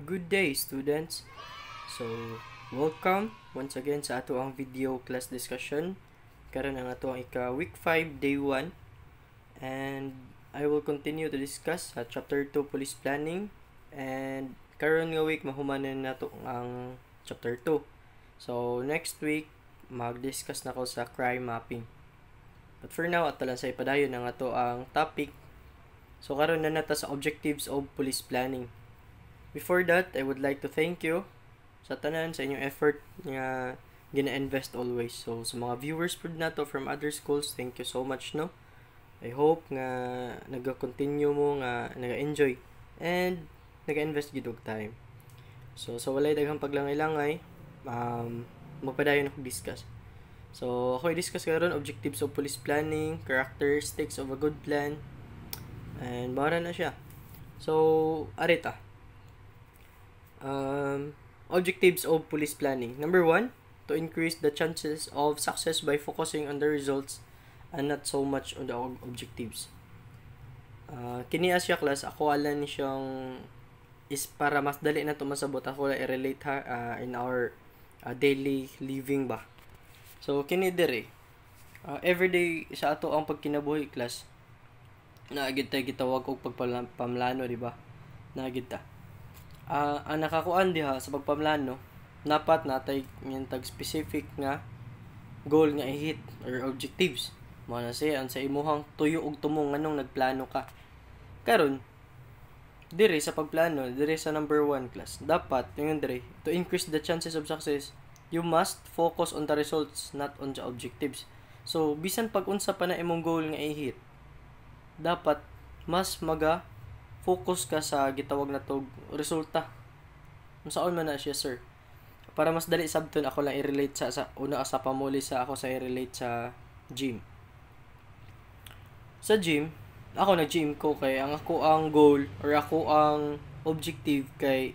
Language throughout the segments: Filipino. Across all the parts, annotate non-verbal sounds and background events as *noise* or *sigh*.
Good day students! So, welcome once again sa ato ang video class discussion. Karon ang ato ang ika week 5 day 1 and I will continue to discuss sa chapter 2 police planning and karon nga week mahuman na nato ang chapter 2. So, next week mag-discuss na ko sa crime mapping. But for now, at lang sa ipadayon ang ato ang topic. So, karon na nata sa objectives of police planning. Before that, I would like to thank you sa tanan sa inyong effort nga gina-invest always. So sa mga viewers pud nato from other schools, thank you so much no. I hope nga naga-continue mo nga naga-enjoy and naga-invest gid og time. So sa walay daghang paglangay-langay, um magpadayon ako discuss. So ako i-discuss karon objectives of police planning, characteristics of a good plan, and bara na siya. So, arita. Um, objectives of police planning. Number one, to increase the chances of success by focusing on the results and not so much on the objectives. Uh, kini siya class, ako ala ni siyang is para mas dali na tumasabot ako na i-relate ha, uh, in our uh, daily living ba. So, kini dire, uh, everyday sa ato ang pagkinabuhi class, na naagit tayo gitawag og pagpamlano, di ba? Naagit ta uh, ang nakakuan diha sa pagpamlano napat natay yung tag specific nga goal nga ihit or objectives mo na siya sa imuhang tuyo og tumong anong nagplano ka karon dire sa pagplano dire sa number 1 class dapat yung dire to increase the chances of success you must focus on the results not on the objectives so bisan pag unsa pa na imong goal nga ihit dapat mas maga focus ka sa gitawag na tog resulta. Unsaon man na siya, sir. Para mas dali sabton ako lang i-relate sa, sa una sa pamuli sa ako sa i-relate sa gym. Sa gym, ako na gym ko kay ang ako ang goal or ako ang objective kay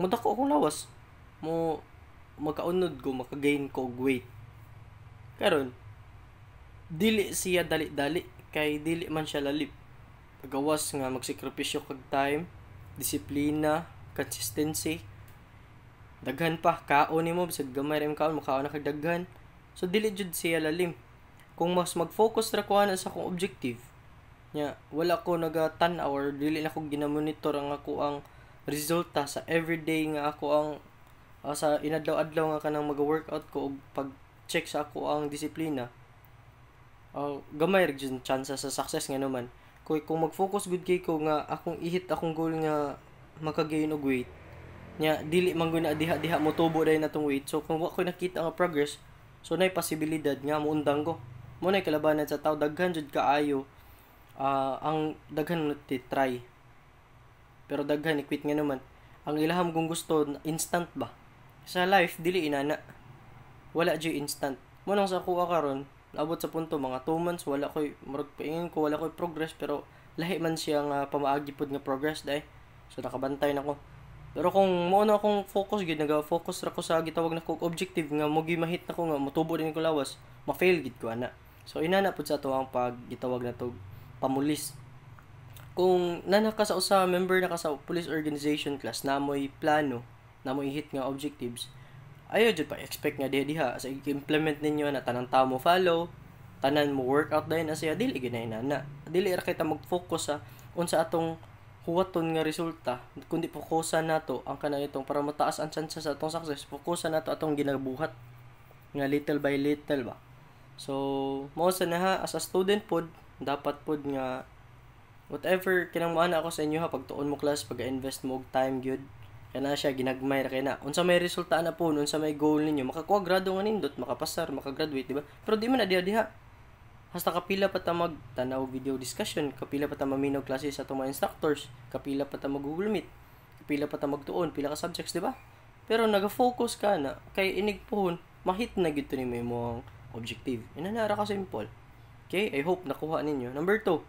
muda ko akong lawas mo makaunod ko makagain ko weight karon dili siya dali-dali kay dili man siya lalip Pagawas nga magsikripisyo kag time, disiplina, consistency. Daghan pa kaon nimo bisag gamay ra kaon mo na kag daghan. So dili jud siya lalim. Kung mas mag-focus ra ko sa akong objective, nya wala ko naga nagatan hour dili na ko ginamonitor ang ako ang resulta sa everyday nga ako ang uh, sa inadlaw-adlaw nga kanang mag-workout ko og pag-check sa ako ang disiplina. Uh, gamay ra jud chance sa success nga naman koy eh, kung mag-focus gud kay ko nga akong ihit akong goal nga makagain og weight nya dili man na diha diha mo tubo dai natong weight so kung wa ko nakita ang progress so nay posibilidad nga muundang ko mo nay kalabanan sa tawo daghan jud kaayo uh, ang daghan mo try pero daghan ni quit nga naman ang ilaham kong gusto instant ba sa life dili inana wala jud instant mo nang sa kuha karon labot sa punto mga 2 months wala koy murag paingon ko wala koy progress pero lahi man siya nga pamaagi pud nga progress dai so nakabantay nako pero kung mo na akong focus gid naga focus ra ko sa gitawag na kog objective nga mo gimahit na ko nga motubo din ko lawas ma-fail gid ko ana so inana pud sa ato ang pag gitawag na tog pamulis kung nana ka sa usa member na ka sa police organization class moy plano na namoy hit nga objectives Ayaw jud pa expect nga diha diha sa implement ninyo na tanang tao mo follow, tanan mo workout dahil na siya dili ginay na na. Dili ra kita mag-focus sa unsa atong huwaton nga resulta kundi fokusan nato ang kana itong para mataas ang chance sa atong success fokusan nato atong ginabuhat nga little by little ba so mo sa naha as a student pod dapat pod nga whatever kinangmaan ako sa inyo ha pagtuon mo class pag invest mo og time gyud kaya na siya, ginagmay ra kay na. Unsa may resulta na po, unsa may goal ninyo, makakuha grado nga nindot, makapasar, makagraduate, di ba? Pero di man na diha diha. Hasta kapila pa ta mag tanaw video discussion, kapila pa ta maminaw klase sa atong mga instructors, kapila pa ta mag Google Meet, kapila pa ta magtuon, pila ka subjects, di ba? Pero naga-focus ka na kay inig pohon, mahit na gito ni may mong objective. Inanara ka simple. Okay? I hope nakuha ninyo. Number two,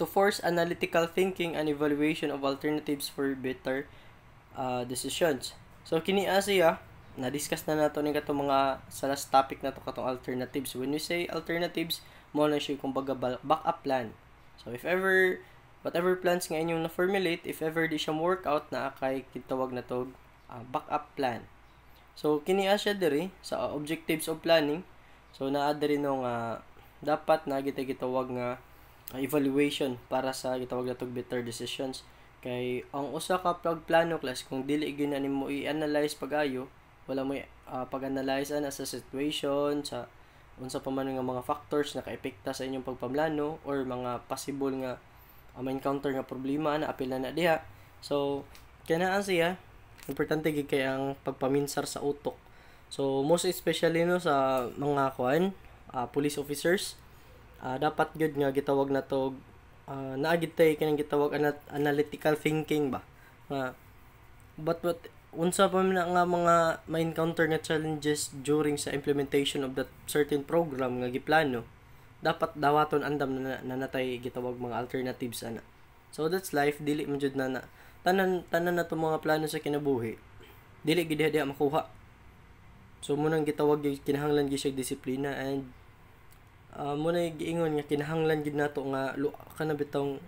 to force analytical thinking and evaluation of alternatives for better uh, decisions. So kini siya, na-discuss na nato ni katong mga sa last topic na to katong alternatives. When you say alternatives, mo na siya kumbaga backup plan. So if ever whatever plans nga inyong na-formulate, if ever di siya out na kay kitawag na to uh, backup plan. So kini siya diri sa objectives of planning. So naa diri no uh, dapat na kita nga uh, evaluation para sa gitawag na to better decisions. Kay ang usa ka pagplano class kung dili gyud nimo i-analyze pagayo, wala mo uh, pag-analyze ana sa situation sa unsa pa man nga mga factors na kaepekta sa inyong pagpamlano or mga possible nga uh, ah, encounter nga problema na apil na diha. So kanaan siya importante gyud kay ang pagpaminsar sa utok. So most especially no sa mga kuan uh, police officers uh, dapat gyud nga gitawag na to naagit ah, naagitay kanang gitawag ana- analytical thinking ba nga uh, but what unsa pa na nga mga ma-encounter nga challenges during sa implementation of that certain program nga giplano dapat dawaton andam na natay gitawag mga alternatives ana so that's life dili man jud na, na tanan tanan na to mga plano sa kinabuhi dili gid diha makuha so munang gitawag yung kinahanglan gyud disiplina and uh, mo giingon nga kinahanglan gid nato nga luwa ka bitong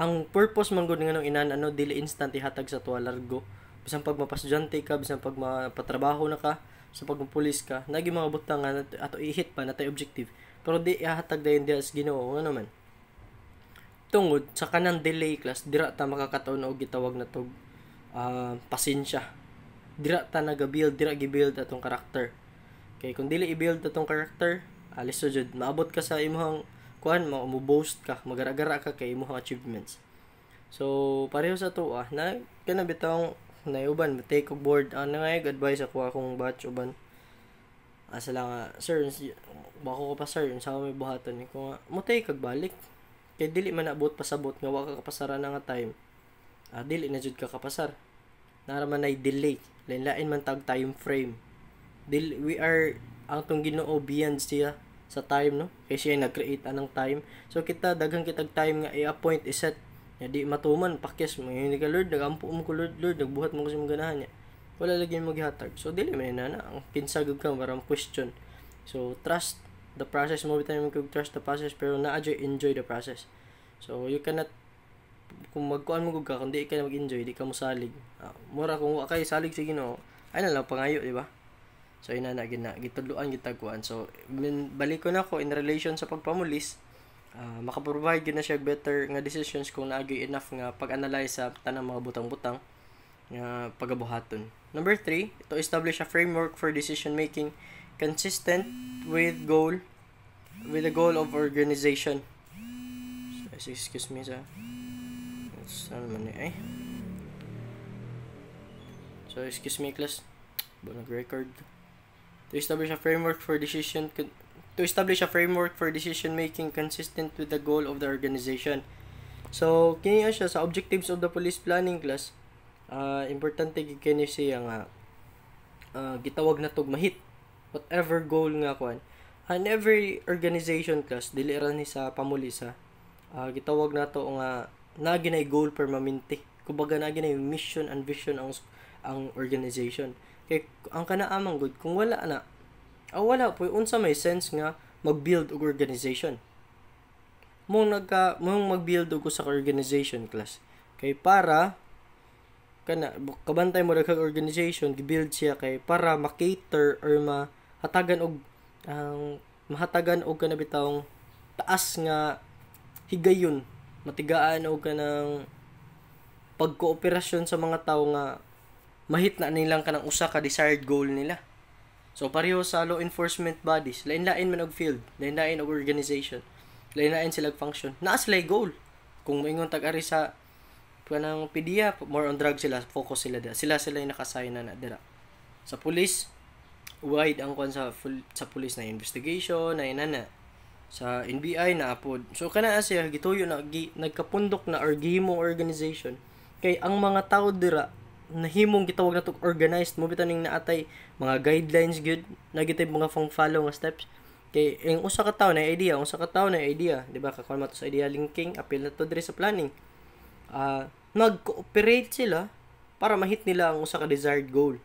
ang purpose man gud nganong inan ano dili instant ihatag sa tuwa largo bisan pag mapastudyante ka bisan pag mapatrabaho na ka sa pagpulis ka nagi mga butang nga ato ihit pa natay objective pero di ihatag dayon diha sa Ginoo nga naman tungod sa kanang delay class dira ta makakataon og gitawag na tog uh, ah, pasensya dira ta naga-build dira gi-build atong karakter okay kung dili i-build atong character, alis sa jud maabot ka sa imong kuan mo mo boast ka magaragara ka kay imong achievements so pareho sa to ah na kana bitaw nayuban take og board ah, na nga advice ako akong batch uban asa ah, lang sir bako ko pa sir sa may buhaton ko nga mo take kag balik kay dili man abot pasabot nga wa ka kapasara na nga time ah, dili na jud ka kapasar naraman ay delay lain-lain man tag time frame dili we are ang tong Ginoo beyond siya sa time no kay siya nag-create anang time so kita daghang kitag time nga i-appoint iset nya di matuman pakis mangyuni ka Lord nagampo mo ko Lord Lord nagbuhat mo ko mga ganahan niya wala lagi mo gihatag so dili man na ang kinsa gud ka para question so trust the process mo bitay mo kog trust the process pero naa enjoy the process so you cannot kung magkuan mo gud ka kundi ka mag-enjoy di ka mosalig uh, ah, mura kung wa salig sa Ginoo ay na lang pangayo di ba So ina na gina na gitudloan gid So min baliko na ko in relation sa pagpamulis, uh, makaprovide gid na siya better nga decisions kung naagi enough nga pag-analyze sa tanang mga butang-butang nga pagabuhaton. Number 3, to establish a framework for decision making consistent with goal with the goal of organization. So, excuse me sa saan man eh. So excuse me class, ba nag-record? to establish a framework for decision to establish a framework for decision making consistent with the goal of the organization. So, kini siya sa objectives of the police planning class. Uh, importante gid siya nga uh, gitawag na tog mahit whatever goal nga kuan. And every organization class dili ra ni sa pamulisa. Uh, ah, gitawag na to nga na ginay goal permanente. Kumbaga na ginay mission and vision ang ang organization. Kay ang kanaamang good kung wala na, aw ah, wala po unsa may sense nga mag-build og organization. Mo nagka mo mag-build og sa organization class. Kay para kana kabantay mo daghang organization gi-build siya kay para ma-cater or ma hatagan og ang um, mahatagan og kana bitawng taas nga higayon matigaan og kanang pagkooperasyon sa mga tao nga mahit na nilang kanang usa ka desired goal nila. So pareho sa law enforcement bodies, lain-lain man og field, lain-lain og organization, lain-lain sila function. Naa sila goal. Kung maingon tag-ari sa kanang PDEA, more on drugs sila, focus sila dira. Sila sila yung nakasign na dira. Sa police, wide ang kwan sa full, sa police na investigation, na inana. Sa NBI na apod. So kana siya gituyo na gi, nagkapundok na or organization kay ang mga tao dira nahimong gitawag na to organized mo bitaning naatay mga guidelines gyud nagitay mga pang follow nga steps kay ang usa ka tawo na idea usa ka tawo na idea di ba kakuan mato sa idea linking appeal na to diri sa planning uh, nag-cooperate sila para mahit nila ang usa ka desired goal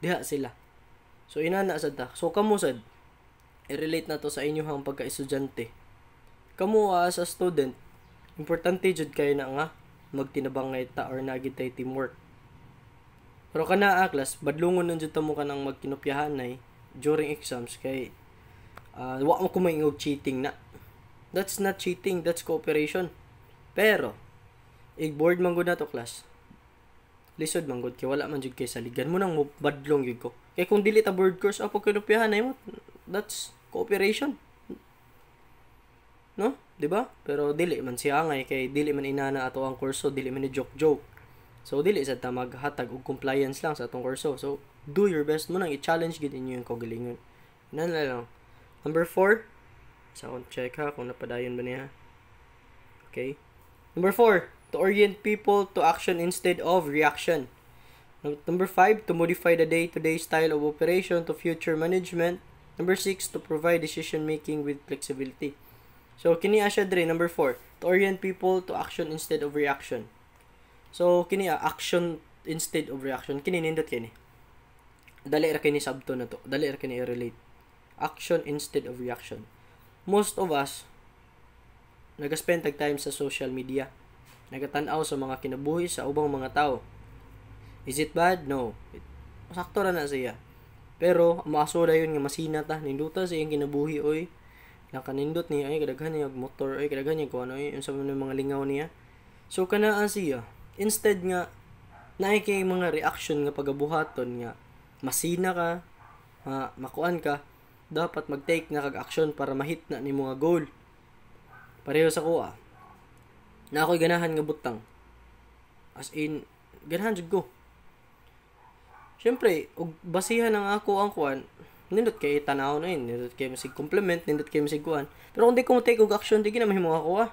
diha sila so ina na sad ta so kamo sad i-relate na to sa inyong pagka-estudyante kamo as ah, a student importante jud kay na nga magtinabang nga ita or nagitay teamwork pero kana aklas, badlungon nandiyo mo ka ng magkinopyahanay during exams kay uh, wa mo kumain og cheating na. That's not cheating, that's cooperation. Pero i-board man gud to class. Lisod man gud kay wala man jud kay saligan mo nang badlong gyud ko. Kay kung dili ta board course apo kinopyahanay mo, that's cooperation. No? 'Di ba? Pero dili man siya nga, eh, kay dili man inana ato ang kurso, dili man ni joke-joke So dili sa ta maghatag og compliance lang sa atong kurso. So do your best mo nang i-challenge gid inyo yung kaugalingon. Nan lang. Number 4. Sa akong check ha kung napadayon ba niya. Okay. Number 4. To orient people to action instead of reaction. Number 5. To modify the day to -day style of operation to future management. Number 6. To provide decision making with flexibility. So kini asya dre number 4. To orient people to action instead of reaction. So kini ah, action instead of reaction kini nindot kini. Dali ra kini sabto na to. Dali ra kini relate. Action instead of reaction. Most of us nagaspend tag time sa social media. Nagatan-aw sa mga kinabuhi sa ubang mga tao. Is it bad? No. Sakto ra na siya. Pero maasura yun nga masina ta ninduta sa iyang kinabuhi oy. kanindot niya ay kadaghan niya motor oy kadaghan niya kuno ano, ay unsa man mga lingaw niya. So kana siya Instead nga, naay kay mga reaction nga pagabuhaton nga masina ka, ma makuan ka, dapat mag-take na kag action para mahit na ni mga goal. Pareho sa kuha. Na ako'y ganahan nga butang. As in, ganahan jud ko. syempre og basihan ang ako ang kuan, nindot kay tanaw na yun, nindot kay masig compliment, nindot kay masig kuan. Pero kung di ko take og action, di na mahimo ako ah.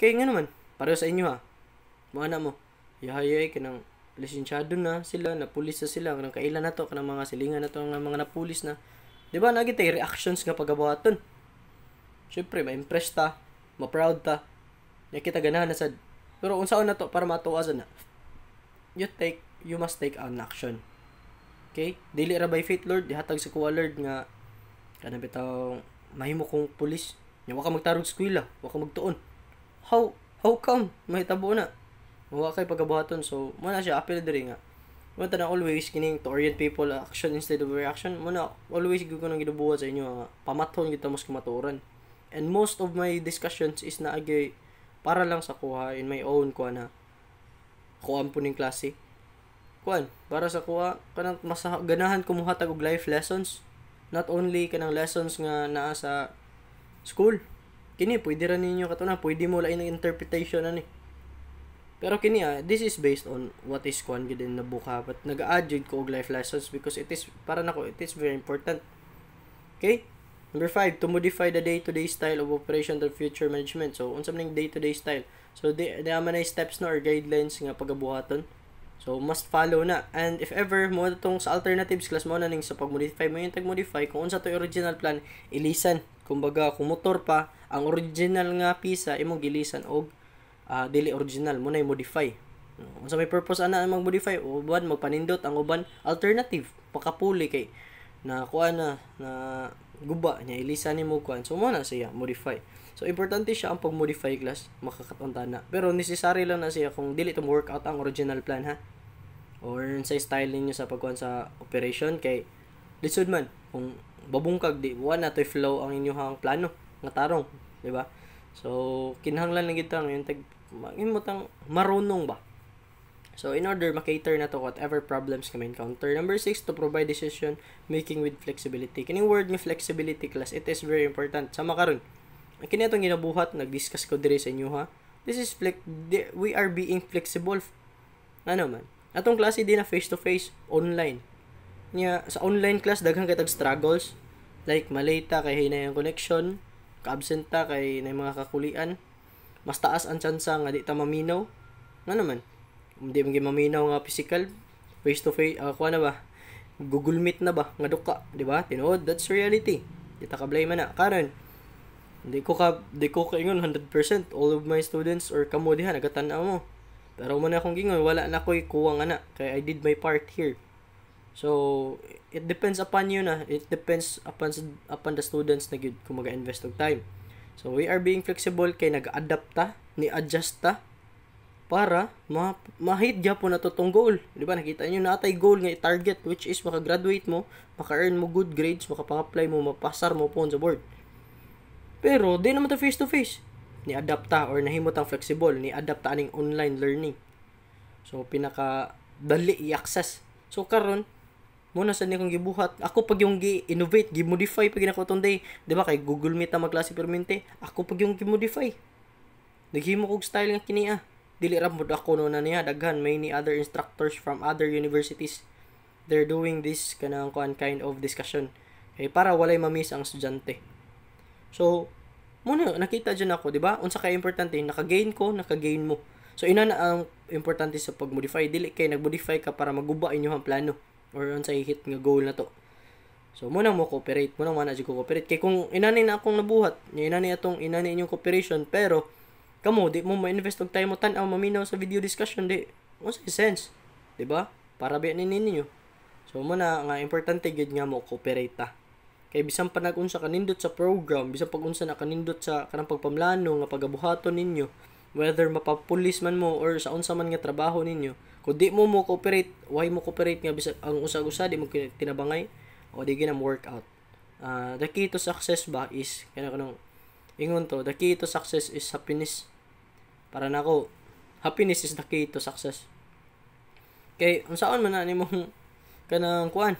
Kay nga naman, Pareho sa inyo ha. Mga na mo, yahayay ka lisensyado na sila, napulis na sila, kanang kailan na to, kanang mga silingan na to, kanang mga napulis na. Di ba, nagita reactions nga pagabuhaton. Siyempre, ma-impress ta, ma-proud ta, nakita ganahan na sad. Pero unsaon na to para matuwasan na. You take, you must take an action. Okay? Dili ra by faith, Lord. Dihatag sa kuwa, Lord, nga kanang bitaw mahimo kong pulis. Nya wa ka magtarog skwela, magtuon. How how come? May tabo na. Huwa kay pagabuhaton. So, muna siya, apil diri nga. Muna tanang always, kining to orient people action instead of reaction. Muna, always gawin ko nang ginubuhat sa inyo nga. Ah. pamaton kita mas kumaturan. And most of my discussions is na agay para lang sa kuha in my own kuha na kuhaan po ning klase. Kuan, para sa kuha, kanang mas ganahan kumuha tag og life lessons. Not only kanang lessons nga naa sa school, kini pwede ra ninyo kato na pwede mo lain ang interpretation ani pero kini ah, this is based on what is kwan gid in the book ha but nag-add ko og life lessons because it is para nako it is very important okay Number five, to modify the day-to-day style of operation to future management. So, unsa man day-to-day style. So, the di man steps na or guidelines nga pagabuhaton. So, must follow na. And if ever, mo tong sa alternatives class mo na ning sa pag-modify mo yung tag-modify, kung unsa to original plan, ilisan. Kumbaga, kung motor pa, ang original nga pisa imo gilisan og uh, dili original mo na modify. Unsa so, may purpose ana mag-modify? Uban magpanindot ang uban alternative, pakapuli kay na kuan na na guba niya ilisan mo kuan. So mo na siya modify. So importante siya ang pag-modify class, makakatunta na. Pero necessary lang na siya kung dili to work out ang original plan ha. Or sa styling niyo sa pagkuan sa operation kay lisod man kung babungkag di buwan na to'y flow ang inyuhang plano nga tarong di ba so kinahanglan lang kita ngayon tag mo marunong ba So, in order makater na to whatever problems kami encounter. Number six, to provide decision making with flexibility. Kining word ni flexibility class, it is very important. Sa makaron, ang kini itong ginabuhat, nag-discuss ko diri sa inyo ha. This is, flex we are being flexible. Ano man. Atong klase din na face-to-face, online nya sa online class daghan kay tag struggles like malita kay hinay ang connection ka absenta kay nay mga kakulian mas taas ang tsansa nga di ta maminaw nga naman hindi man maminaw nga physical face to face uh, kuha na ba Google Meet na ba nga duka di ba tinuod that's reality di ta ka blame na karon di ko ka di ko kaingon 100% all of my students or kamo diha nagatan-aw mo pero mo na akong gingon wala na koy kuwang ana kay I did my part here So, it depends upon you na. It depends upon upon the students na gid kung mag-invest og time. So, we are being flexible kay nag-adapt ta, ni-adjust ta para ma mahit gyapon na tong goal. Di ba nakita niyo na atay goal nga i target which is maka-graduate mo, maka-earn mo good grades, maka-apply mo, mapasar mo po sa board. Pero di naman to face to face. Ni-adapt ta or nahimot ang flexible, ni-adapt ta aning online learning. So, pinaka dali i-access. So karon mo na sad ni kong gibuhat ako pag yung gi-innovate gi-modify pag ginako tong day di ba kay Google Meet ta magklase permente ako pag yung gi-modify naghimo kog style nga kini ah dili ra mod ako no na niya daghan may ni other instructors from other universities they're doing this kanang kuan kind of discussion kay para walay mamiss ang estudyante so muna nakita dyan ako di ba unsa kay importante naka-gain ko naka-gain mo So ina na ang importante sa pag-modify dili kay nag-modify ka para maguba inyo ang plano or unsay hit nga goal na to so mo nang mo cooperate mo nang wala jud cooperate kay kung inani na akong nabuhat inani atong inani inyong cooperation pero kamo di mo ma-invest og time mo tan-aw maminaw sa video discussion di mo sa sense di ba para ba ni ninyo so mo na nga importante gid nga mo cooperate ta kay bisan pa nag-unsa kanindot sa program bisan pag unsa na kanindot sa kanang pagpamlano nga pagabuhaton ninyo whether mapapulis man mo or sa unsa man nga trabaho ninyo kung di mo mo cooperate, why mo cooperate nga bisag ang usag-usa di mo tinabangay o di ginam workout. Uh, the key to success ba is kana kanong ingon to, the key to success is happiness. Para nako, happiness is the key to success. Kay unsaon man na nimong *laughs* kanang kuan?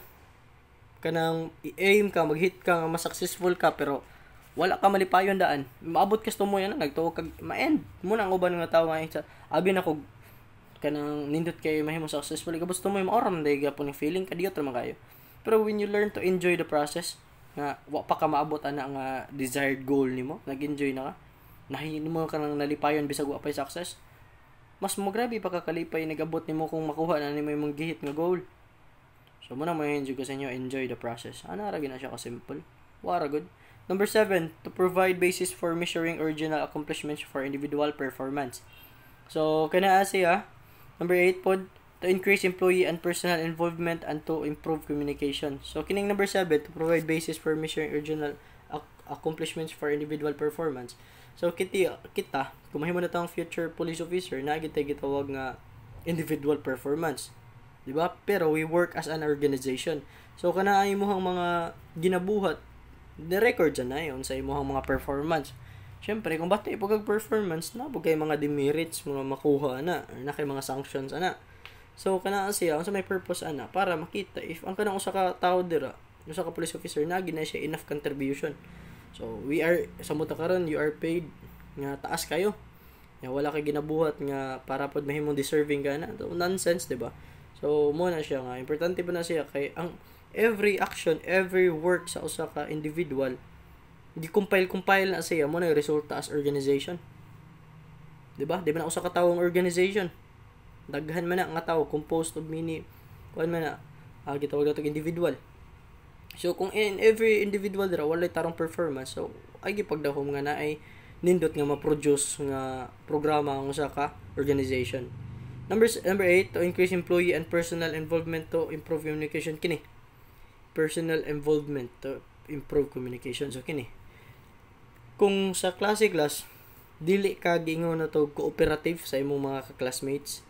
Kanang i-aim ka, mag-hit ka nga mas successful ka pero wala ka malipayon daan. Maabot kas mo yan, nagtuo kag ma-end. Muna ang uban nga tao nga abi na kog kanang nindot kayo mahimo successful ka gusto mo yung oram dahil gapon yung feeling kadiyot naman kayo pero when you learn to enjoy the process nga wa pa ka maabot ana nga desired goal nimo nag-enjoy na ka nahin mo ka nang nalipayon bisag wa pa success mas mo grabe pa kakalipay nagabot nimo kung makuha na nimo imong gihit nga goal so mo na mo enjoy ko sa inyo enjoy the process ana ra gina siya ka simple wara good number 7 to provide basis for measuring original accomplishments for individual performance so kana siya Number 8 pod, to increase employee and personal involvement and to improve communication. So, kining number 7, to provide basis for measuring original ac- accomplishments for individual performance. So, kiti, kita, kumahimo na tayong future police officer, na kita gitawag nga individual performance. di ba? Pero we work as an organization. So, kana ay imong mga ginabuhat, the record dyan na yun sa imong mga performance. Siyempre, kung ba't ipagag performance na po kay mga demerits mo makuha na or na kay mga sanctions ana. So kana siya unsa may purpose ana para makita if ang kanang usa ka tawo dira, usa police officer na gina siya enough contribution. So we are sa muta karon you are paid nga taas kayo. Nga wala kay ginabuhat nga para pod mahimong deserving ka na. So, nonsense, 'di ba? So mo na siya nga importante pa na siya kay ang every action, every work sa usa ka individual di compile compile na siya mo na yung resulta as organization. Diba? Di ba na usa ka tawong organization? Daghan man na nga tao composed of many kuan man na ah, gitawag nato individual. So kung in every individual dira walay tarong performance, so ay gipagdahom nga na ay nindot nga ma-produce nga programa ang usa ka organization. Number number 8 to increase employee and personal involvement to improve communication kini. Personal involvement to improve communication so kini kung sa klase class dili ka gingo na to cooperative sa imong mga classmates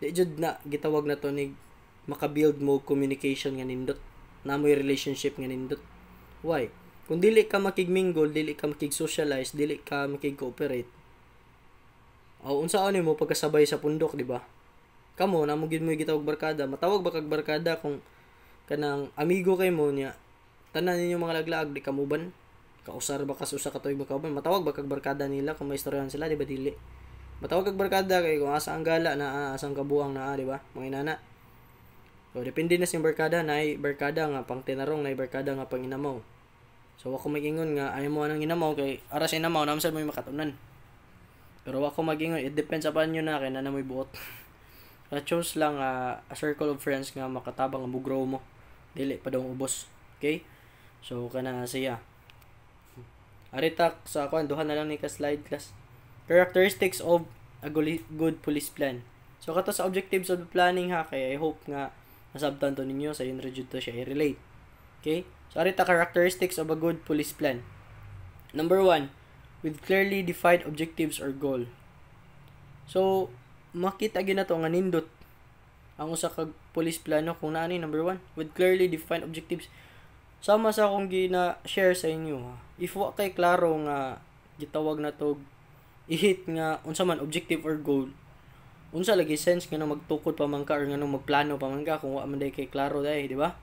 di jud na gitawag na to ni makabuild mo communication nga nindot na mo relationship nga nindot why kung dili ka makigmingle dili ka makig-socialize dili ka makig-cooperate oh, unsa ano mo pagkasabay sa pundok di ba kamo na mo mo gitawag barkada matawag ba kag barkada kung kanang amigo kay mo niya tanan ninyo mga laglag di kamuban kausar ba kas usa ka tuig makauban matawag ba kag barkada nila kung may istoryahan sila di ba dili matawag kag barkada kay kung asa ang gala na asang kabuang na di ba mga inana so depende na sing barkada na barkada nga pang tinarong na barkada nga pang inamaw so ako magingon nga ay mo anang inamaw kay ara sa inamaw namsad mo makatunan pero ako magingon it depends upon nyo na kay na buot na *laughs* choose lang uh, a circle of friends nga makatabang ang bugrow mo dili pa ubos okay so kana siya Aritak so ako, duha na lang ni ka slide class. Characteristics of a good police plan. So kato sa objectives of the planning ha kay I hope nga nasabtan to ninyo sa yun rejud to siya i-relate. Okay? So arita characteristics of a good police plan. Number one, with clearly defined objectives or goal. So makita gyud to nga nindot ang usa ka police plano kung naani number one, with clearly defined objectives. Sama sa akong gina-share sa inyo ha. If wa kay klaro nga gitawag na to ihit nga unsa man objective or goal unsa lagi sense nga magtukod pa man ka or nga magplano pa man ka kung wa man day kay klaro day di ba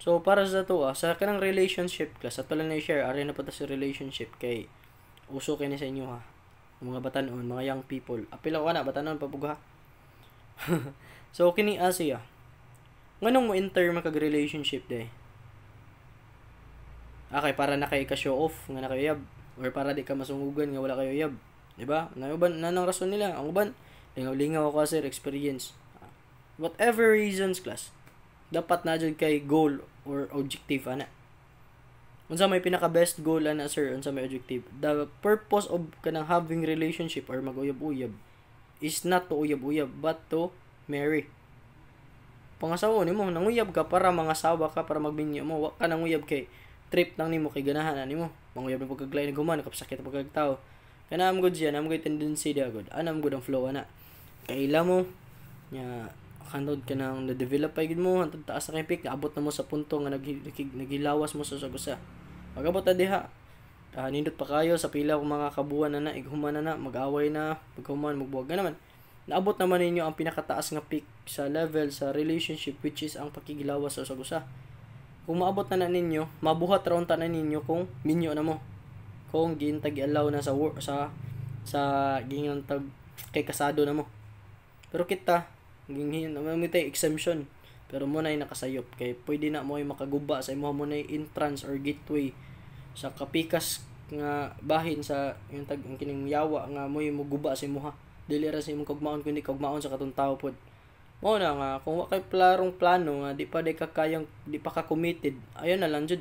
so para sa to ha, ah, sa kanang relationship class ato lang na share are na pata sa relationship kay uso kay ni sa inyo ha mga batanon mga young people apil ko na batanon papugha *laughs* so kini ha. Ah, nganong mo enter makag relationship day Okay, para na kay ka show off nga na kayo yab or para di ka masungugan nga wala kayo yab di ba na uban na nang rason nila ang uban lingaw-lingaw ako sir experience whatever reasons class dapat na jud kay goal or objective ana unsa may pinaka best goal ana sir unsa may objective the purpose of kanang having relationship or mag uyab uyab is not to uyab-uyab but to marry pangasawa nimo nanguyab ka para mga mangasawa ka para magbinyo mo wa ka nanguyab kay trip lang nimo kay ganahan na nimo. Manguyab na pagkaglay ng human kapsakit na pagkagtao. Kana am good siya, am good tendency dia good. Ana am good ang flow ana. Kaila mo nya hantod ka nang na-develop ay mo, hantod taas sa peak pick, abot na mo sa punto nga nag, nagilawas mo sa sagusa. Pagabot na diha, uh, nindot pa kayo sa pila kung mga kabuan na na, ighuman na na, mag-away na, maghuman, magbuwag na naman. Naabot naman ninyo ang pinakataas nga peak sa level sa relationship which is ang pakigilawas sa usa-usa kung maabot na na ninyo, mabuhat raon ta na ninyo kung minyo na mo. Kung giintag allow na sa work sa sa gingan tag kay kasado na mo. Pero kita ginghin may tay exemption. Pero mo nay nakasayop kay pwede na mo ay makaguba sa imo mo nay entrance or gateway sa kapikas nga bahin sa yung tag ang kining yawa nga mo mo guba sa imo ha. Dili ra sa imong kugmaon kundi kugmaon sa katong tao pod. Mo na nga kung wa kay plarong plano nga di pa di ka kayang di pa ka committed, ayo na lang jud.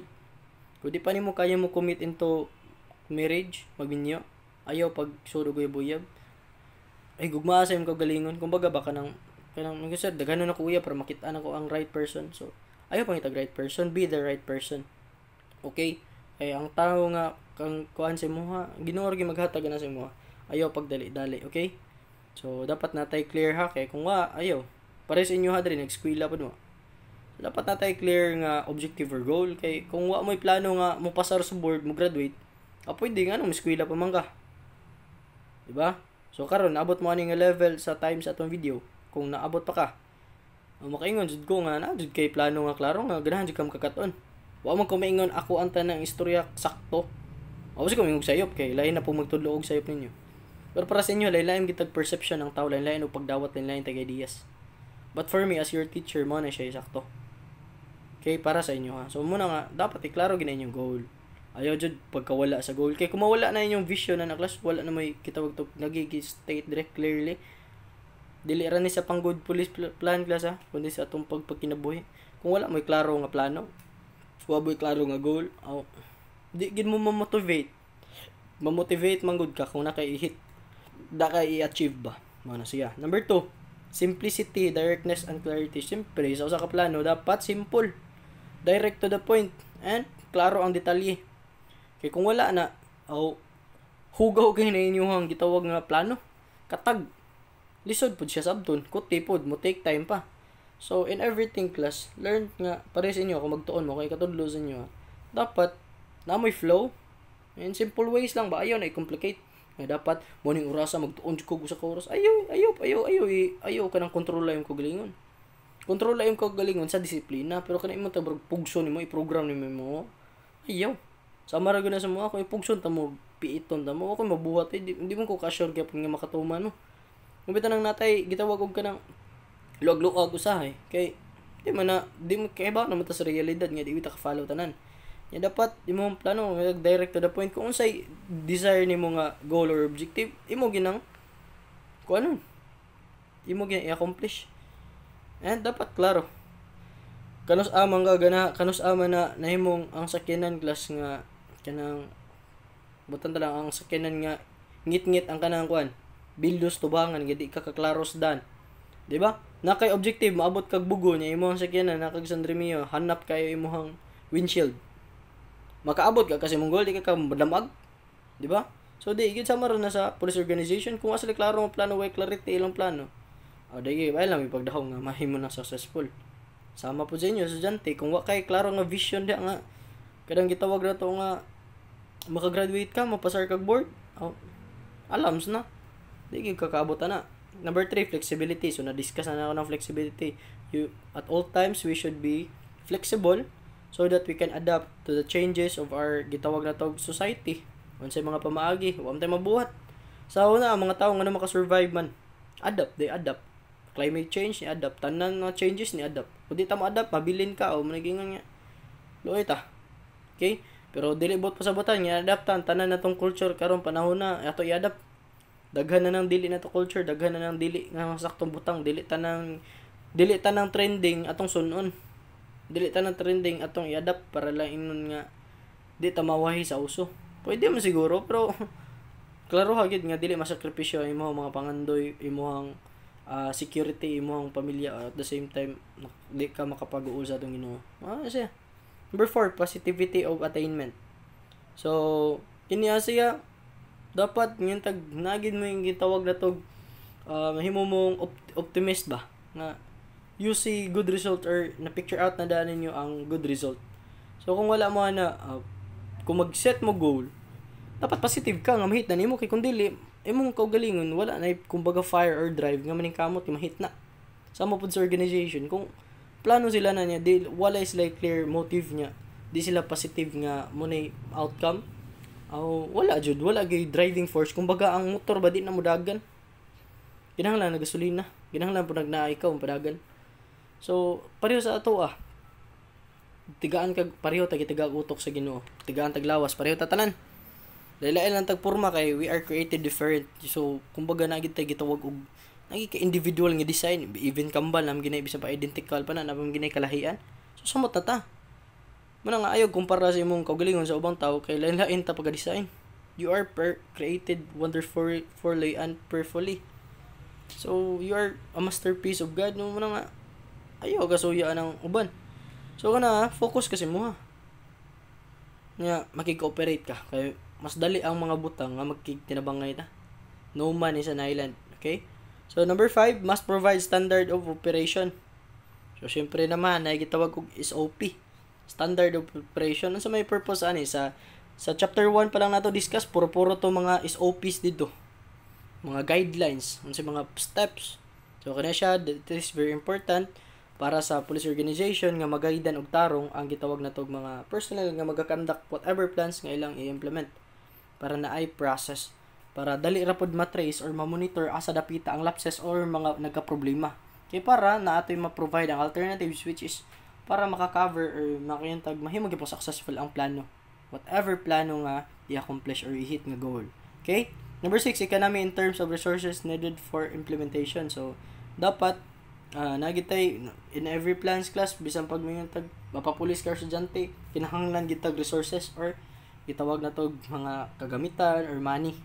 Kung di pa nimo kaya mo commit into marriage, magminyo, ayo pag suro goy buyab. Ay gugma sa imong kagalingon, kumbaga baka nang kanang mga sir, dagano na kuya para makita na ko ang right person. So ayaw pangitag right person, be the right person. Okay? Ay ang tao nga kang kuan sa imuha, Ginoo gyud maghatag na sa imong ayo pagdali-dali, okay? So dapat natay clear ha kay kung wa ayaw Pares inyo ha diri nag-eskwela pa duha. Dapat na tayo clear nga objective or goal kay kung wa mo'y plano nga mo pasar sa board mo graduate, apoy di nga nung eskwela pa man ka. Di ba? So karon naabot mo ani nga level sa time sa atong video kung naabot pa ka. Ang makaingon jud ko nga na jud kay plano nga klaro nga ganahan jud kam kakaton. Wa man ko maingon ako ang tanang istorya sakto. Aw sige mingog sayop kay lain na po magtudlo og sayop ninyo. Pero para sa inyo, lain-lain gitag perception ng tao, lain-lain og pagdawat, lain-lain tag ideas. But for me, as your teacher, mo siya sakto. Okay, para sa inyo ha. So, muna nga, dapat iklaro ginayin yung goal. Ayaw dyan pagkawala sa goal. Kaya kumawala na inyong vision na naklas, wala na may kitawag to, nagigi-state direct clearly. Dili ra ni sa pang good police plan class ha, kundi sa atong pagpagkinabuhi. Kung wala mo klaro nga plano, wala waboy klaro nga goal, aw. Di gid mo mamotivate. Mamotivate man good ka kung nakaihit da ka achieve ba. Mano siya. Number two, Simplicity, directness, and clarity. Siyempre, sa usa ka plano, dapat simple. Direct to the point. And, klaro ang detalye. Kaya kung wala na, oh, hugaw kay na inyuhang gitawag nga plano. Katag. Lisod po siya sabton. Kuti po, mo take time pa. So, in everything class, learn nga, pare sa inyo, kung magtuon mo, kay katudlo sa inyo, dapat, na may flow, in simple ways lang ba, ayaw na i-complicate. Nga dapat mo ning orasa magtuon jud kog usa ka oras. Ayo, ayo, ayo, ayo, eh. ayo kanang kontrol lang ko galingon. Kontrol lang ko galingon sa disiplina pero kanang mo tabrog pugso nimo i-program nimo mo. Ayo. Sa marago na sa mo ako ipugson ta mo piiton ta mo ako mabuhat eh. Di, mo ko ka-sure gyapon nga makatuma no. Ngubitan nang natay gitawag og kanang luag-luag usahay kay di man na di mo kay ba naman ta sa realidad nga di ta ka-follow tanan. Ya dapat imong plano direct to the point kung unsay desire nimo nga goal or objective, imo ginang kung ano imo ginang i-accomplish. And dapat klaro. Kanus amang ka gana, kanos ama na nahimong ang sakyanan class nga kanang butan ta lang ang sakyanan nga ngit-ngit ang kanang kuan. Bildos tubangan gadi ka kaklaros dan. Di ba? Na kay objective maabot kag bugo niya imo ang sakyanan na kag sandrimiyo hanap kayo imong windshield makaabot ka kasi mong goal di ka ka di ba so di gid sa maron na sa police organization kung asa klaro mo plano way clarity ilang plano o di ay lang ipagdahong nga mahimo na successful sama po sa inyo estudyante kung wa kay klaro nga vision di nga kadang gitawag na to nga makagraduate ka mapasar kag board oh, alams na di gid kakaabot na number 3 flexibility so na discuss na ako ng flexibility you at all times we should be flexible so that we can adapt to the changes of our gitawag na tog society unsay mga pamaagi wa tay mabuhat sa so, una ang mga tawo ano nga survive man adapt they adapt climate change ni adapt tanan na changes ni adapt kun di ta mo adapt mabilin ka o managingon nga luoy ta okay pero dili bot pasabutan nga adaptan tanan natong culture karon panahon na ato i-adapt daghan na nang dili na to culture daghan na nang dili nga masaktong butang dili tanang dili tanang trending atong sunon dili ta na trending atong i-adapt para lang inun nga di ta mawahi sa uso pwede man siguro pero *laughs* klaro ha gid nga dili masakripisyo imo mga pangandoy imuhang uh, ah, security imuhang pamilya at the same time di ka makapag-uol sa atong Ginoo ah siya number 4 positivity of attainment so kini siya dapat ngayon tag nagid mo yung gitawag na tog uh, ah, himo mong op- optimist ba nga you see good result or na-picture out na daanin niyo ang good result. So, kung wala mo na, uh, kung mag-set mo goal, dapat positive ka nga mahit na nimo kay kung dili imong kaugalingon wala na kumbaga fire or drive nga maning kamot mahit na sa mo pud sa organization kung plano sila na niya di wala is like clear motive niya di sila positive nga mo outcome aw oh, wala jud wala gay driving force kumbaga ang motor ba di na mudagan ginahanglan na gasolina ginahanglan pud nagnaay ka padagan So, pareho sa ato ah. Tigaan kag pareho tagi tiga utok sa Ginoo. Tigaan taglawas pareho tatanan. Lain-lain lang tagporma kay we are created different. So, kumbaga na gid gitawag og nagi ka individual nga design even kambal nam ginay bisan pa identical pa na nam ginay kalahian. So, sumot na ta. Muna nga ayaw kumpara sa imong kaugalingon sa ubang tao kay lain-lain ta pagka-design. You are per created wonderfully and perfectly. So, you are a masterpiece of God. No, muna nga, Ayaw gasuya ng uban. So kana ah, focus kasi mo ha. Nga makikooperate ka kay mas dali ang mga butang nga magkitinabang ta. No man is an island, okay? So number 5 must provide standard of operation. So syempre naman ay gitawag og SOP. Standard of operation ano sa may purpose ani sa sa chapter 1 pa lang nato discuss puro-puro to mga SOPs dito. Mga guidelines, unsa ano mga steps. So kana siya, that is very important para sa police organization nga magahidan og tarong ang gitawag natog mga personnel nga magakandak whatever plans nga ilang i-implement para na ay process para dali ra pod matrace or ma-monitor asa dapita ang lapses or mga nagka-problema kay para na atoy ma-provide ang alternatives which is para maka-cover or makayantag mahimo gyud successful ang plano whatever plano nga i-accomplish or i-hit nga goal okay number 6 economy in terms of resources needed for implementation so dapat uh, nagitay in every plans class bisan pag may tag mapapulis ka estudyante kinahanglan gitag resources or gitawag na tog mga kagamitan or money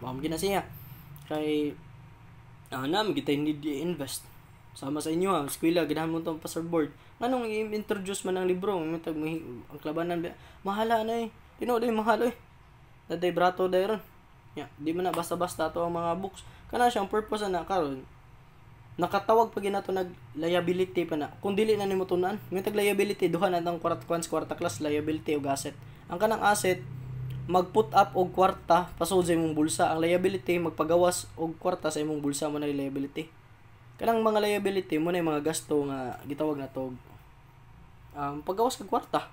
mao gina siya kay uh, na gitay need invest sama sa inyo ha ah, eskwela ganahan mo tong passerboard nganong i-introduce man ang libro may tag ang klabanan mahala na eh tinuod eh mahalo eh na day brato dayron yeah, di man na basta-basta to ang mga books kana siyang purpose na karon nakatawag pa ginato nag liability pa na kung dili na nimo tunan may tag liability duha na tang kwarta kwans kwarta class liability ug asset ang kanang asset magput up og kwarta pasod sa imong bulsa ang liability magpagawas og kwarta sa imong bulsa mo na liability kanang mga liability mo na mga gasto nga gitawag na to um, paggawas og kwarta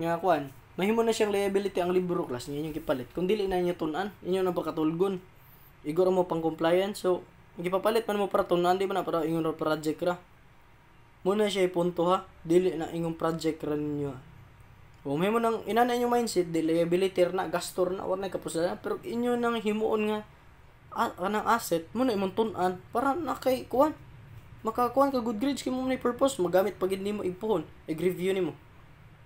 nga kwan mahimo na siyang liability ang libro class niya yung kipalit kung dili na niya tunan inyo na ba katulgon igoro mo pang compliance so Gipapalit man mo para to di ba na para ingon ra project ra. Muna siya ipunto ha, dili na ingong project ra ninyo. O may mo nang inanay yung mindset, dili ability na, gastor na, or na kapusalan, pero inyo nang himuon nga anang asset mo na imong tun-an para na kay kuan makakuan ka good grades kay mo ni purpose magamit pag hindi mo ipuhon i-review nimo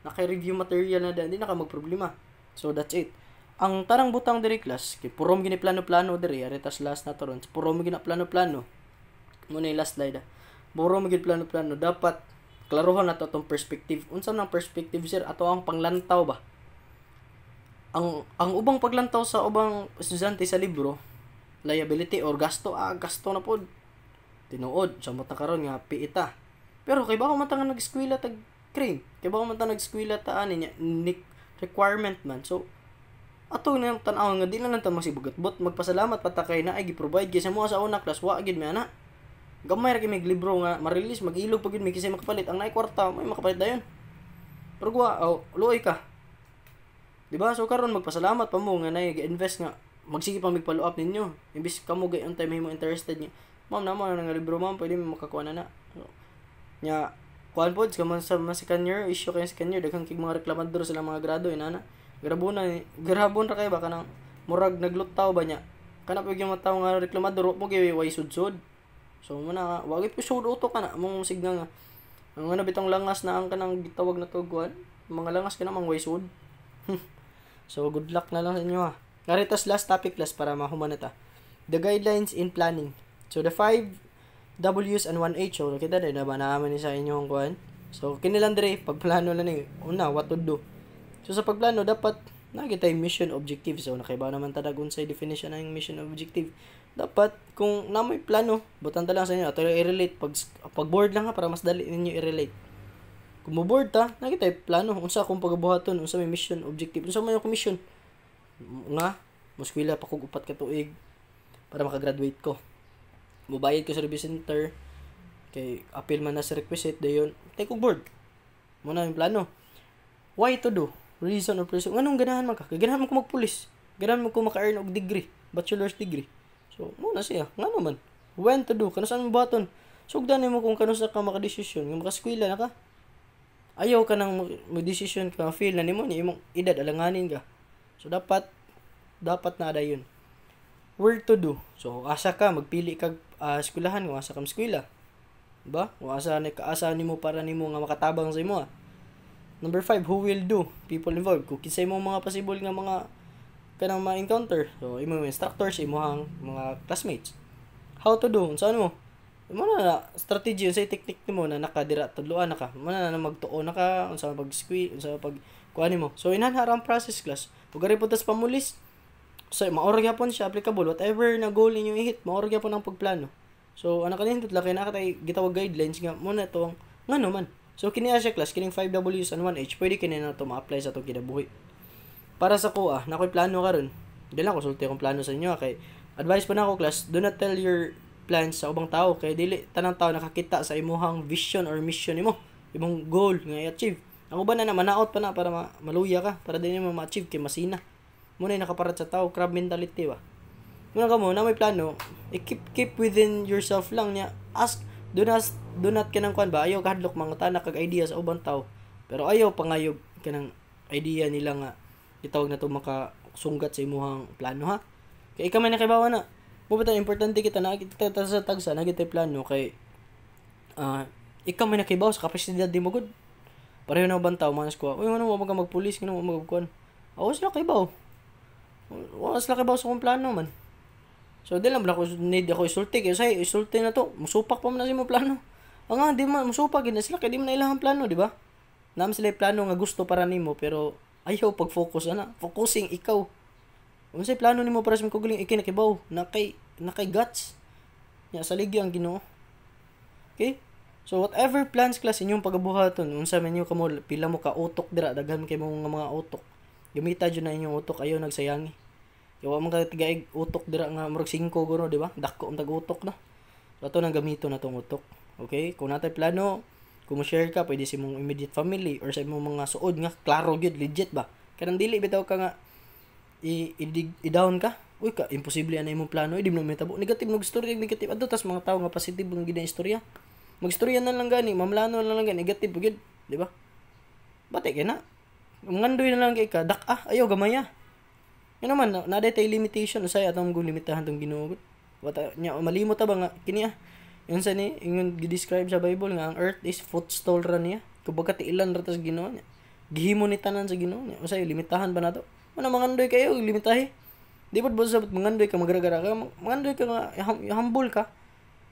naka-review material na dahil, hindi na ka magproblema so that's it ang tanang butang diri class kay puro mo plano-plano diri ari last na turon puro mo gina plano-plano mo ni last slide ah. puro mo gid plano-plano dapat klarohan nato tong perspective unsa nang perspective sir ato ang panglantaw ba ang ang ubang paglantaw sa ubang estudyante sa libro liability or gasto ah gasto na pod tinuod sa mata karon nga piita pero kay bako man ta nag-eskwela tag crane kay bako man ta nag-eskwela ta ani niya requirement man so Ato na tanaw nga, di na lang tama si bot Magpasalamat patakay na ay gi-provide giprovide sa mo sa una class wa gid may anak. Gamay ra kay may libro nga ma-release mag-ilog pagid may kisay makapalit ang nay kwarta may makapalit dayon. Pero gwa, oh, luoy ka. Di ba? So karon magpasalamat pa mo nga nay gi invest nga magsige pa mig follow up ninyo. Imbis kamo gay time mo interested niya. Ma'am naman na nga libro ma'am, pwede mo makakuha na na. So, nya kuan pod sa man sa second year issue kay second year daghang kig mga reklamador sila mga grado inana. Eh, Grabo na eh. Grabo na kayo ba kanang murag naglutaw ba niya. Kanap yung mga tao nga reklamador mo gyud way sudsod. So mo na wagay ko sud uto kana mong signa nga. Ang ano bitong langas na ang kanang gitawag na tugwan, mga langas kana mang way sud. *laughs* so good luck na lang sa inyo ha. Naritas last topic class para mahuman na ta. The guidelines in planning. So the five W's and 1H. So kita na ba na ni sa inyong ang kuan. So kinilang dire pagplano lang ni una what to do. So sa pagplano dapat nakita yung mission objective. So nakaiba naman tadag unsay definition ng mission objective. Dapat kung na may plano, butang ta lang sa inyo ato i-relate pag pag board lang ha para mas dali ninyo i-relate. Kung board ta, nakita yung plano unsa akong pagabuhaton, unsa may mission objective, unsa may commission nga moskwela pa kog upat ka tuig para makagraduate ko. Mubayad ko sa review center kay appeal man na sa requisite dayon take kog board. Mo na yung plano. Why to do? reason or person. Anong ganahan man ka? Ganahan mo ko magpulis. Ganahan mo ko maka-earn og degree, bachelor's degree. So, muna siya. Nga naman. When to do, kano saan mo baton. Sugdan mo kung kano sa ka makadesisyon, nga makaskwila na ka. Ayaw ka nang mag desisyon ka, feel na nimo ni imong edad alanganin ka. So dapat dapat na ada yun. Where to do. So asa ka magpili kag uh, ah, eskwelahan, kung asa ka eskwela. Ba? Kung asa ni kaasa nimo para nimo nga makatabang sa imo. Ah. Number 5, who will do? People involved. Kung kinsay mo mga possible nga mga kanang ma-encounter. So, imo yung instructors, imo ang mga classmates. How to do? Saan mo? Mo na na, strategy sa technique mo na nakadira tudloan na ka. Mo na na magtuo na ka, unsa pag squeeze, unsa pag kuan mo. So inanhara ang process class. Ug ari tas pamulis. So maorg yapon siya applicable whatever na goal ninyo i-hit, maorg yapon ang pagplano. So ana kanin tutla kay nakatay gitawag guidelines nga Muna na to ang ngano man. So kini siya class kining 5 Ws and 1H pwede kini na to ma-apply sa tong kinabuhi. Para sa ko ah, nakoy plano karon. Dili ko sulti akong plano sa inyo kay advice pa na ako class, do not tell your plans sa ubang tao kay dili tanang tao nakakita sa imong vision or mission nimo, imong goal nga i-achieve. Ang uban na na out pa na para ma- maluya ka, para din mo ma-achieve kay masina. Muna nakaparat sa tao, crab mentality ba. Muna ka mo na may plano, i keep keep within yourself lang niya. Ask Dunas dunat kanang kuan ba ayo kahadlok mangutana kag idea sa ubang tao. Pero ayo pangayog kanang idea nila nga itawag na to maka sunggat sa imuhang plano ha. Kay ikaw man nakibawa na. Mubata importante kita na kita sa tagsa na kita plano kay uh, ikaw man nakibawa sa kapasidad di mo gud. Pareho na ubang tao manas ko. Uy, ano mo magpulis, ano mo magkuan. Awas na kibaw. Awas na kibaw sa kong plano man. So, di lang, ako need ako isulti. Kaya sa'yo, isulti na to. Musupak pa man na si mo plano. O ah, nga, di man, musupak yun sila. Kaya di man na ilahang plano, di ba? Naam sila plano nga gusto para nimo pero ayaw pag-focus, ana. Focusing ikaw. Kung sa'y plano nimo para sa mga na ikinakibaw, nakay, nakay guts. Nya, saligyo ang ginoo. Okay? So whatever plans class inyong pagabuhaton, unsa man inyo kamo pila mo ka utok dira daghan kay mo mga utok. Gamita jud na inyong utok ayo nagsayangi. Yawa mga ka tigaig utok dira nga murag 5 guro, di ba? Dako ang tag-utok na. Dato nang gamito na tong utok. Okay? Kung natay plano, kung mo share ka, pwede sa imong immediate family or sa imong mga suod nga klaro gyud legit ba. Kanang dili bitaw ka nga i-down ka. Uy ka, imposible ana imong plano, hindi mo metabo. Negative ng story, negative adto tas mga tao nga positive ang gina istorya. Magstorya na lang gani, mamlano na lang gani, negative gyud, di ba? Bate ka na. Ngandoy na lang kay ka, dak ah, ayo gamaya. Ah yun naman na, detail limitation usay atong kung limitahan tong Ginoo wata nya malimot ta ba nga kini ah yun sa ni yun describe sa Bible nga ang earth is footstool ra niya kumbaga tiilan ra ta sa Ginoo niya gihimo ni tanan sa Ginoo niya usay limitahan ba nato ano mangandoy kayo limitahi di ba ba sabot mangandoy ka magragara ka mangandoy ka nga humble ka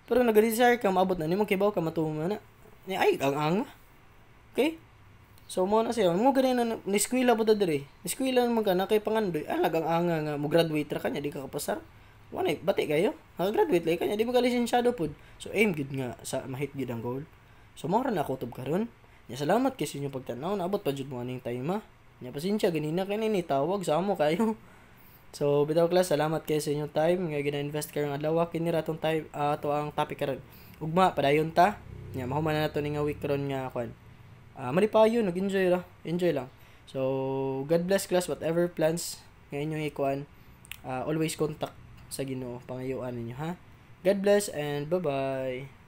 pero nag-desire ka maabot na ni nimo kibaw ka matuman na ay ang ang okay So mo na siya, mo ganay na ni eskwela po diri. Ni eskwela man ka na kay pangandoy. Ah, lagang anga nga mo graduate ra kanya di ka kapasar. Wala eh, bati kayo. Nakagraduate lay kanya di ba ka lisensyado pod. So aim gid nga sa mahit gid ang goal. So mo ra na ako tub karon. Ya salamat kay sa inyo pagtan-aw naabot pa jud mo aning time ha. Ya pasensya ganina kay ni tawag sa amo kayo. *laughs* So bitaw class salamat kay sa inyong time nga gina-invest karong adlaw kini ra tong time ato ah, uh, ang topic karon. Ugma padayon ta. Ya mahuman na nato ni nga week karon nga kwan uh, manipayo, nag-enjoy lang. Enjoy lang. So, God bless class, whatever plans ngayon yung ikuan, uh, always contact sa Ginoo, pangayuan ninyo ha. God bless and bye-bye.